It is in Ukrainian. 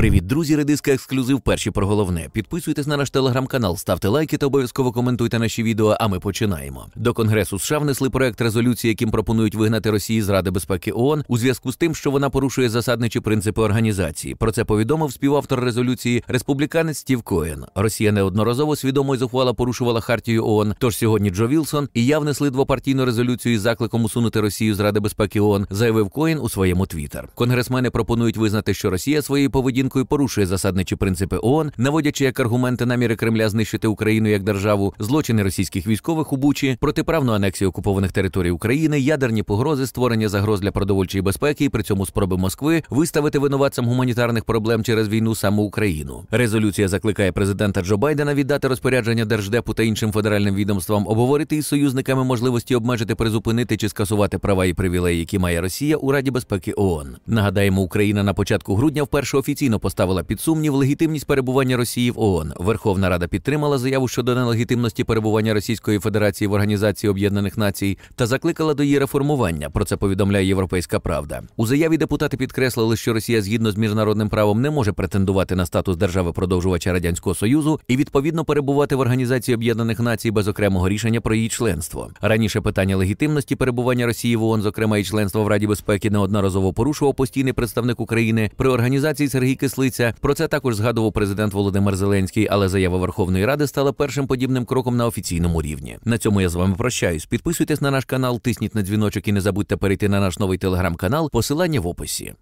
Привіт, друзі, редиска ексклюзив. Перші про головне. Підписуйтесь на наш телеграм-канал, ставте лайки та обов'язково коментуйте наші відео. А ми починаємо. До Конгресу США внесли проект резолюції, яким пропонують вигнати Росії з Ради безпеки ООН у зв'язку з тим, що вона порушує засадничі принципи організації. Про це повідомив співавтор резолюції республіканець Стів Коен. Росія неодноразово свідомо і зухвала порушувала хартію ООН. Тож сьогодні Джо Вілсон і я внесли двопартійну резолюцію із закликом усунути Росію з Ради безпеки ООН, заявив Коен у своєму твіттер. Конгресмени пропонують визнати, що Росія своєю поведінкою Лукашенко порушує засадничі принципи ООН, наводячи як аргументи наміри Кремля знищити Україну як державу, злочини російських військових у Бучі, протиправну анексію окупованих територій України, ядерні погрози, створення загроз для продовольчої безпеки і при цьому спроби Москви виставити винуватцям гуманітарних проблем через війну саму Україну. Резолюція закликає президента Джо Байдена віддати розпорядження держдепу та іншим федеральним відомствам обговорити із союзниками можливості обмежити, призупинити чи скасувати права і привілеї, які має Росія у Раді безпеки ООН. Нагадаємо, Україна на початку грудня вперше офіційно поставила під сумнів легітимність перебування Росії в ООН. Верховна Рада підтримала заяву щодо нелегітимності перебування Російської Федерації в Організації Об'єднаних Націй та закликала до її реформування. Про це повідомляє Європейська Правда. У заяві депутати підкреслили, що Росія згідно з міжнародним правом не може претендувати на статус держави-продовжувача радянського союзу і відповідно перебувати в Організації Об'єднаних Націй без окремого рішення про її членство. Раніше питання легітимності перебування Росії в ООН, зокрема і членства в Раді безпеки, неодноразово порушував постійний представник України при організації Сергій Кис кислиця. Про це також згадував президент Володимир Зеленський, але заява Верховної Ради стала першим подібним кроком на офіційному рівні. На цьому я з вами прощаюсь. Підписуйтесь на наш канал, тисніть на дзвіночок і не забудьте перейти на наш новий телеграм-канал. Посилання в описі.